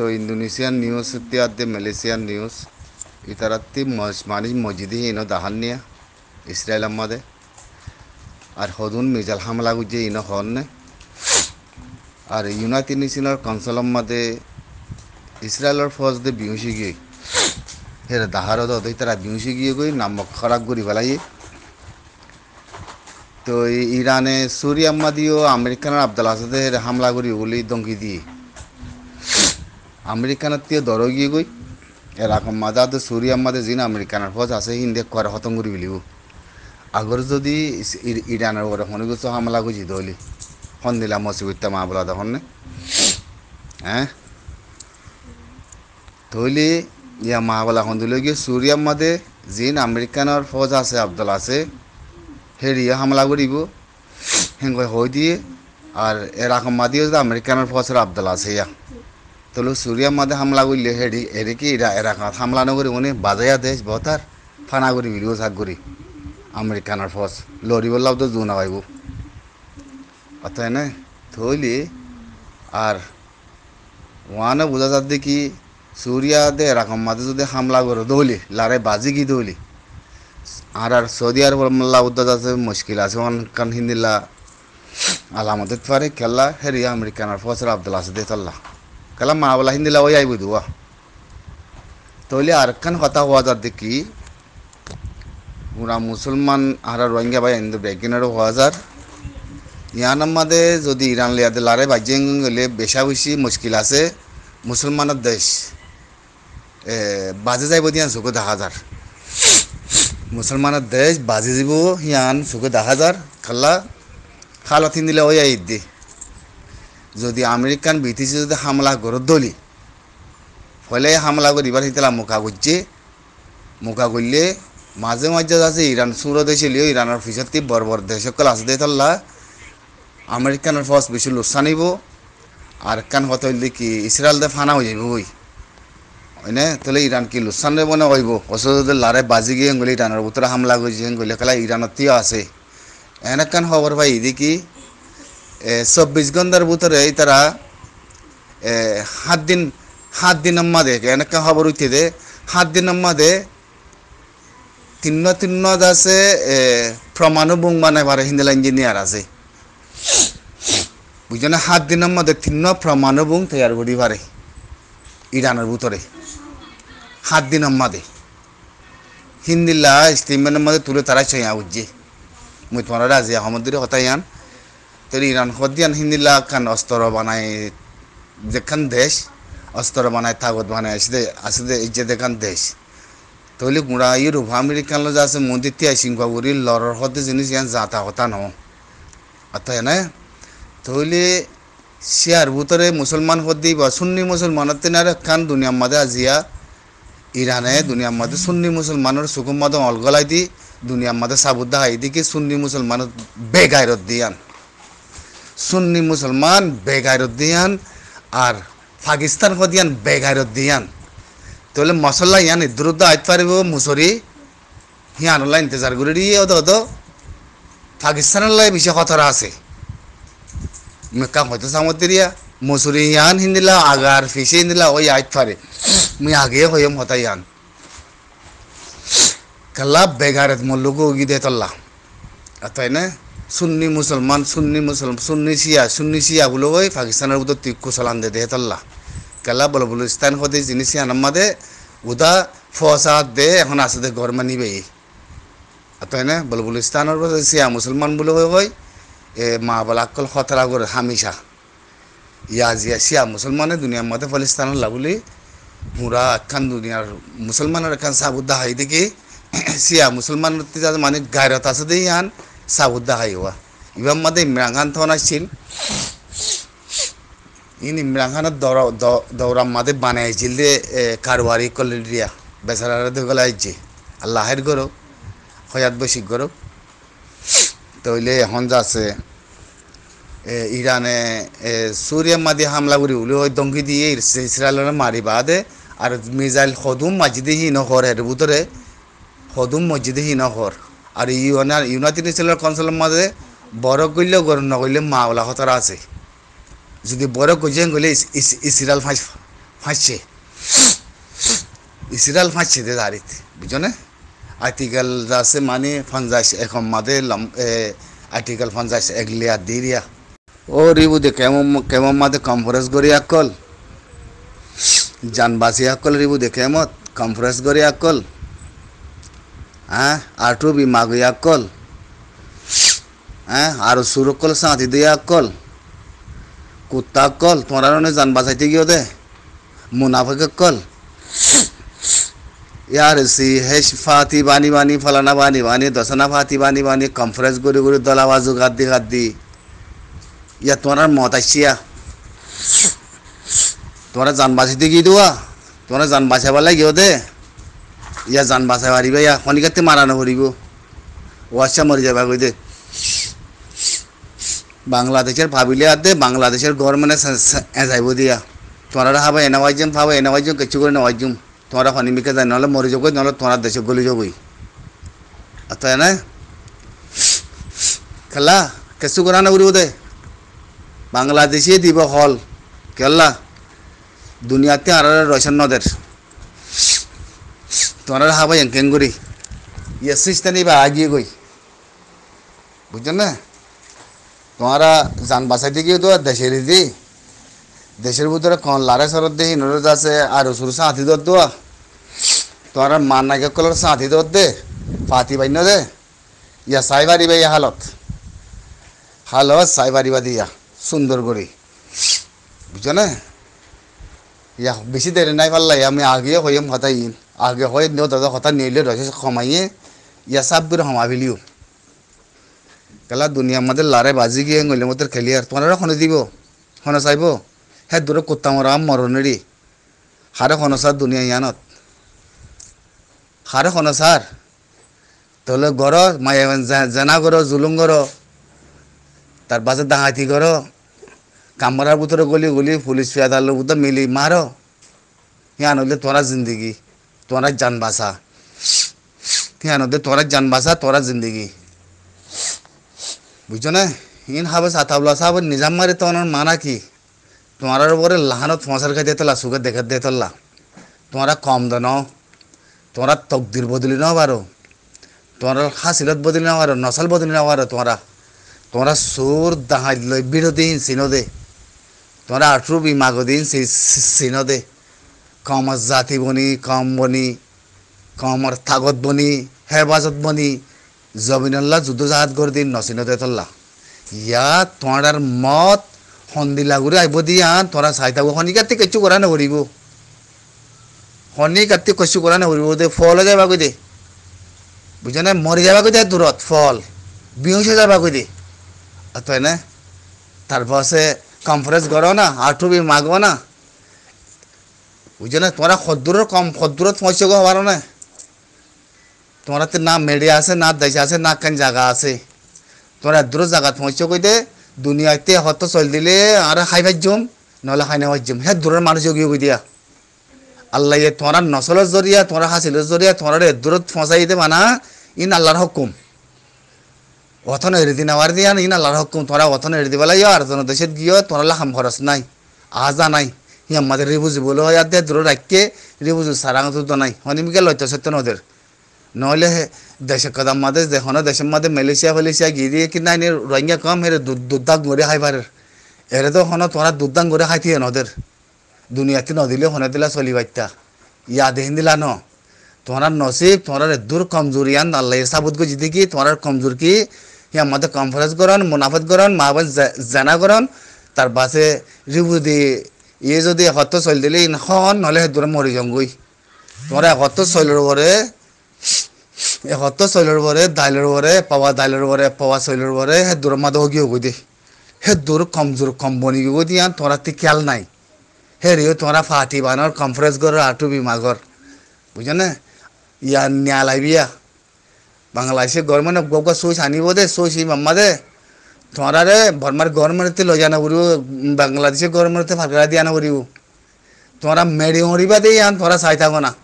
তো Indonesian news তিয়াতে Malaysian news ইতারাত্তি মানিস মসজিদে ইন দাহান নিয়ে ইসরায়েল আমাদের আর হদুন মিজাল হামলা গুজে ইনো হন নে আর ইউনাইটেড নেশনের কাউন্সিল আমাদের ইসরায়েলের ফৌজ দে বিউসি গিয়ে হের দাহার দই তারা বিউসি গিয়ে গই নাম খরাক করি ফেলাই তো ইরানে সুরিয়াম্মা দিয়েও আমেরিকানের আব্দুল আসাদের হামলা করি ওগুলি দঙ্গি দিয়ে ಅಮೆರಿಕನತ್ತಿಯ ದೊರಗಿಗೊಯ್ এরকম মাজাদ সূর্য মাদে জিন আমেরিকানের ফজ আছে হিন্দে করে হতম করি বিলিব আগর যদি ইরানের ওরে হনে গেছ হামলা গুজি দলি হন দিলা মসিবুত্তা মা বলা তখন হ্যাঁ তৈলি ইয়া মাহাবলা হন দিল গিয়ে সূর্য মাদে জিন আমেরিকানের ফজ আছে আব্দুল আছে হেরিয়ে হামলা করিব হেঙ্গয় হয়ে দিয়ে আর এরকম মাদিও যদি আমেরিকানের ফজের আব্দুল আছে ইয়া তলু সুরিয়া মাদে হামলা করলে হেডি এর কি এরা হামলা নগরি উনি বাজাইয়া দেশ বতার ফানা করি ভিডিও সাক করি আমেরিকানার ফস লড়ি বললাম তো জুনা পাইব অত এনে থইলি আর ওয়ানে বোঝা যাচ্ছে কি সুরিয়াতে এরকম মাঝে যদি হামলা করো দৌলি লারে বাজি কি দৌলি আর আর সৌদি আরব মোল্লা উদ্দাত আছে মুশকিল আছে ওয়ান কান হিন্দিল্লা আলামতের পারে খেলা হেরি আমেরিকানার ফসর আব্দুল আসদে তাল্লাহ কাল মা বলা হিন্দি ওই আইব দুয়া তাহলে আর একখান কথা হওয়া যার দেখি ওরা মুসলমান আর রোহিঙ্গা বা হিন্দু ব্যাগিনারও হওয়া যার ইয়ান আমাদের যদি ইরান লিয়াদে লারে বাজিয়ে গেলে বেশা বেশি মুশকিল আছে মুসলমানের দেশ বাজে যাইব দিয়ান চোখে দেখা যার মুসলমানের দেশ বাজে যাব হিয়ান চোখে দেখা যার খাল্লা খালত হিন্দিলে ওই আই দিয়ে যদি আমেরিকান বিটিসি যদি হামলা করে দলি ফলে হামলা এবার সেটা মোকা করছে মোকা করলে মাঝে মাঝে আছে ইরান সুরত হয়েছিল ইরানের পিছত দেশ দেশকল আছে দিয়ে তল্লা আমেরিকানের ফস বেশি লোকসান হইব আর কান হত হইলে কি ইসরায়েল দিয়ে ফানা হয়ে যাইব ওই হয়নে তাহলে ইরান কি লোকসান দেব না হইব যদি লারে বাজি গিয়ে গলি ইরানের উত্তরে হামলা করছে গলি ইরানের তিয় আছে এনেকান খবর ভাই এদিকে চব্বিশ ঘন্টার ভিতরে তারা সাত দিন সাত দিন মাদে এনেকা খবর উঠে দে সাত দিন মাদে তিন্ন তিন্ন আছে প্রমাণও বুং মানে পারে হিন্দিলা ইঞ্জিনিয়ার আছে বুঝলেন সাত দিন মাদে তিন্ন প্রমাণও বুং তৈয়ার করি পারে ইরানের ভিতরে সাত দিন মাদে হিন্দিলা স্টিমের মাদে তুলে তারা ছয়া উঠছে মুই তোমার রাজিয়া সমুদ্রে হতাই আন তোর ইরান খদিয়ান হিন্দিলা কান অস্ত্র বানাই দেখান দেশ অস্ত্র বানায় থাকত বানায় আসে আসে যে দেখান দেশ তৈলি গুঁড়া ইউরোপ আমেরিকান লো যাচ্ছে মন্দির তিয়া সিংবা উড়ি লড়র হতে জিনিস ইয়ান জাতা হতা ন অর্থ না তৈলি সিয়ার ভিতরে মুসলমান হদ্দি বা সুন্নি মুসলমানের তেনারে কান দুনিয়ার মাঝে আজিয়া ইরানে দুনিয়ার মাঝে সুন্নি মুসলমানের সুকুম মাদে অলগলাই দি দুনিয়ার মাঝে সাবুদ্দা হাই দিকে সুন্নি মুসলমানের বেগায়রত দিয়ান সুন্নি মুসলমান বেগায়রুদ্দিয়ান আর পাকিস্তান কদিয়ান বেগায়রুদ্দিয়ান তাহলে মশলা ইয়ান দ্রুত আইতে পারিব মুসরি হিয়ানলা ইন্তজার করে দিয়ে অত অত পাকিস্তানের লাই বিশেষ কথাটা আছে মেকা হয়তো সামতেরিয়া মুসুরি ইয়ান হিন্দিলা আগার ফিসে হিন্দিলা ওই আইত পারে মুই আগে হইম হতা ইয়ান কাল্লা মল্লুক মল্লুকু গিদে তল্লা তাই না সুন্নি মুসলমান সুন্নি মুসলমান সুন্নি শিয়া সুন্নি শিয়াগুলো ওই পাকিস্তানের উদর তিক্ষু সালান দে দেহতাল্লা কেলা বলো বলো ইস্তান হতে জিনিস আনামাদে উদা ফসাদ দে এখন আসতে গরমা নিবে তাই না বলো বলো ইস্তানের শিয়া মুসলমান বলে হয়ে ওই এ মা বলা আকল খতরা করে হামিশা ইয়া জিয়া শিয়া মুসলমানে দুনিয়ার মধ্যে ফলিস্তানের লাগুলি মুরা একখান দুনিয়ার মুসলমানের এখান সাবুদ্দা হাই দেখি শিয়া মুসলমান মানে গায়রত আছে দে ইহান 사우다 하이와 이번 마대 임랑한 토나실 ইন ইমরানখানের দৌড়া দৌড়াম মাদে বানাইছিল যে কারবারি কলেরিয়া বেচারারা দেখলে আইছে আল্লাহের গরু হয়াত বৈশিক গরো তইলে এখন আছে ইরানে সুরিয়া মাদি হামলা করি উলি ওই দঙ্গি দিয়ে ইসরায়েলের মারি বাদে আর মিজাইল হদুম মাজিদে হীন হর এর ভিতরে হদুম মসজিদে হীন হর আৰু মানে ইউনাইটেড নেশ্যনেল কাউন্সিলৰ মাজে বড় করলেও গরম নকৰিলেও মা ওলা আছে যদি বড় করছে গ'লে ইচিৰাল ফাঁস ফাঁচছে ইসিরাল ফাঁচছে দে দাড়িত বুঝনে আর্টিকেল আছে মানে ফাঞ্জাইছে এখন মাদে লম আর্টিকেল ফাঞ্জাইছে এক লেয়ার দি দিয়া ও রিবু বুদে কেমন কেমন মাদে কনফারেন্স করি আকল জানবাসী আকল রিবু দে কেমত কনফারেন্স করি আকল हैं आठू भी माग या कल हैं आरो सुर कल साथी दिया कल कुत्ता कल तुम्हारा उन्हें जान बसाते गयो दे मुनाफा कल यार सी हेश फाती बानी बानी फलाना बानी बानी दसना फाती बानी बानी कॉन्फ्रेंस गुरु गुरु दलावाजू गादी गादी या तुम्हारा मौत आसिया তোমারা জান বাঁচিতে গিয়ে দেওয়া তোমরা জান বাঁচাবার লাগে ওদের ইয়া যান বাঁচাই পারিব ইয়া খনিকাতে মারা পড়িব ওয়াশা আচ্ছা, মরি যাবা দে বাংলাদেশের ভাবিলে দে বাংলাদেশের ঘর মানে যাইব দিয়া তোমরা হাবা ভাব ফাবা এনাওয়াজম কিছু করে নেওয়াজম তোমরা খনিমিকে যায় নহলে মরি যাবই নহলে তোমরা দেশে গলি যাবই তাই না খেলা কিছু করা না দে বাংলাদেশে দিব হল কেলা দুনিয়াতে আর রয়েছেন নদের তোমরা হাবা এঙ্কেন করি এসিস তানি বা আগিয়ে গই বুঝছেন না তোমরা যান বাঁচাইতে গিয়ে তো দেশের দি দেশের ভিতরে কন লারে সরত দিয়ে হিনরত আছে আর ওসুর সাথী দর দোয়া তোমরা মান নায়ক কলর সাথী দর দে পাতি বাইন দে ইয়া সাইবারি বা ইয়া হালত হালত সাইবারি বা দিয়া সুন্দর করি বুঝছো না ইয়া বেশি দেরি নাই পারলাই আমি আগিয়ে হইম হতাই আগে হয় দেওঁ দাদা কথা নিলে ৰহেচ সোমায়ে ইয়াৰ চাপবোৰ সোমাবিলিও কেলা দুনিয়া মাতে লাৰে বাজি গিয়ে গলি মতে খেলি আৰু তোমাৰ শুনি দিব শুন চাইব সেই দূৰত কুটা মৰা মৰণেৰে সাৰে শুন চাৰ দুনিয়া ইয়ানত সাৰে শুন চাৰ তলে গড় মায়ে জেনা গড় জুলুং গড় তাৰ পাছত ডাঙাতি গড় কামৰাৰ বুটৰে গলি গলি পুলিচ পিয়াদাৰ লগত মিলি মাৰ ইয়ান হ'লে তোৰা জিন্দগী তোরা জান বাসা দে তোরা জান বাসা তোরা জিন্দগি বুঝছো না ইন হাবে সাতাবলা সাহেব নিজাম মারে তোমার মানা কি তোমার উপরে লাহানত মশার খাই সুখে দেখে দেখা তোলা তোমরা কম দন তোমরা তকদির বদলি নাও পারো তোমার হাসিলত বদলি নাও পারো নসল বদলি নাও পারো তোমরা তোমরা সুর দাহাই লই বিরোধী চিনো দে তোমরা আঠরু বিমাগ দিন চিনো দে কমর জাতি বনি কম বনি কমর তাগত বনি হেবাজত বনি জমিনল্লা যুদ্ধ জাহাজ করে দিন নসিনতে তল্লা ইয়া তোমার মত সন্ধি লাগুৰি আহিব দিয়া তৰা চাই থাকো শনি কাটি কিছু কৰা নকৰিব শনি কাটি কিছু কৰা নকৰিব দে ফল হৈ যাবাগৈ দে বুজা নাই মৰি যাবাগৈ দে দূৰত ফল বিহুচে যাবাগৈ দে তই নে তাৰপৰা আছে কনফাৰেঞ্চ কৰ না আঁঠু বি মাগ না ওই জন্য তোমরা খদ্দুরের কম খদ্দুরের পৌঁছগো হবার না তোমরা তো না মেডিয়া আছে না দেশে আছে না কেন জায়গা আছে তোমরা দূর জায়গা পৌঁছগো দে দুনিয়াতে হত চল দিলে আর খাই ভাজ্যম নহলে খাই নেওয়াজ্যম হ্যাঁ দূরের মানুষ যোগিয়ে দিয়া আল্লাহ ইয়ে তোমার নসলের জরিয়া তোমার হাসিলের জরিয়া তোমার দূরত ফসাই দে মানা ইন আল্লাহর হুকুম অথন দিন আবার দিয়া ইন আল্লাহর হুকুম তোমরা অথন হেরিদি বেলা আর জন দেশে গিয়ে তোমার হাম খরচ নাই আজা নাই ইয়াম্মাদের রিফিউজি বলে হয় ইয়াদের দূরে রাখকে রিফিউজি সারাং তো নাই হনিমিকে লইতে সত্যন ওদের নহলে দেশে কদাম মাদে দেখনা দেশের মাদে মালয়েশিয়া ফালেশিয়া গিয়ে কি নাই রোহিঙ্গা কম হেরে দুদ্দাং করে খাইবারের এরে তো হন তোরা দুদ্দাং করে খাইতে নদের দুনিয়াতে নদিলে হনে দিলা চলি বাচ্চা ইয়া দেহিন দিলা ন তোমার নসিব তোমার দূর কমজোরিয়ান আল্লাহ সাবুত গো জিতে কি তোমার কমজোর কি ইয়া মাদে কনফারেন্স করন মুনাফত করন মা জানা করন তার বাসে রিভিউ দিয়ে ইয়ে যদি এসত্ত চলি দিলে ইনখন নহ'লে সেইটো মৰি যাওঁগৈ তোমাৰ এসত্তৰ চলিৰ পৰে এসত্তৰ চলিৰ পৰে দাইলৰ পৰে পাৱা দাইলৰ বৰে পাৱা চলিৰ পৰে সেই দূৰ মাদক কি হ'ব দে সেই দূৰ কমজোৰ কম বনি গৈ দিয়া তোমাৰ টিকেল নাই হেৰিও তোমাৰ ফাটি বানৰ কমফ্ৰেছ গৰ আঁঠু বিমাগৰ বুজনে ইয়াৰ নিয়া লাইবিয়া বাংলাদেশে গৰমে মানে গবা চুইচ আনিব দে চুইচ মাম্মা দে Tuanlara Burma government te lojana buriu Bangladesh government te farkara diana buriu. Tuanara meri hori bade yan tuanara saita gona.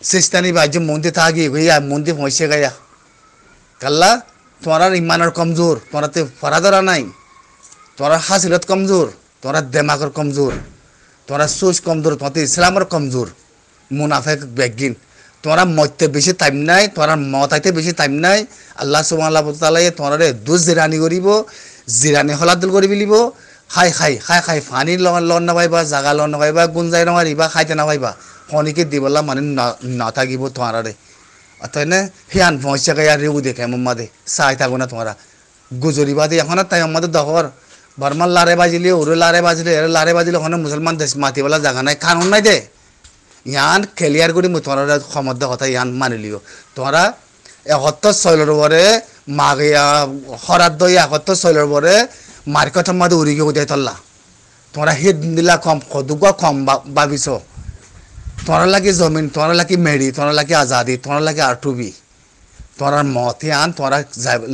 Sistani bajum mundi thagi guya mundi phoise gaya. Kalla tuanara imanar kamzor tuanara te faradara nai. Tuanara hasilat kamzor tuanara demakar kamzor tuanara soch kamzor tuanara islamar kamzor munafik begin. তোমরা মতে বেশি time নাই তোমরা মতাইতে বেশি time নাই আল্লাহ সুমাল্লাহ তালাইয়ে তোমরা দুজ জিরানি করিব জিরানি হলাদুল করি বিলিব খাই খাই খাই খাই ফানি লন নাপাইবা জাগা লন নাপাইবা গুঞ্জাই নামারিবা খাইতে নাপাইবা শনিকে দিবলা মানে নাথাকিব তোমারে অতএ হিয়ান ভঁইচাকে আর রেউ দেখে দে চাই থাকো না তোমরা গুজরিবা দে এখন তাই আমাদের দহর বর্মার লারে বাজিলে ওরে লারে বাজিলে এর লারে বাজিলে ওখানে মুসলমান দেশ মাতিবেলা জাগা নাই কারণ নাই দে ইয়ান ক্লিয়ার কৰি মই তোমরা সমদ্ধ কথা ইয়ান মানি লিও তোমরা একত্তর ছয়লর বরে মাঘ হরাদ্দ একত্তর ছয়লর বরে মার্কেট মাদে উড়িগে উদয় তল্লা তোমরা দিন দিলা কম সদুগুয়া কম ভাবিছ তোমরা লাগে জমিন তোমরা লাগে মেরি তোমরা লাগে আজাদি তোমরা লাগে আরটুবি তোমরা মতে আন তোমরা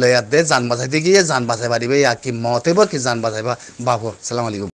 লয়াত দে জান বাঁচাইতে গিয়ে জান বাঁচাই পারিবে ইয়া কি মতে বা কি জান বাঁচাইবা বাবু সালাম আলাইকুম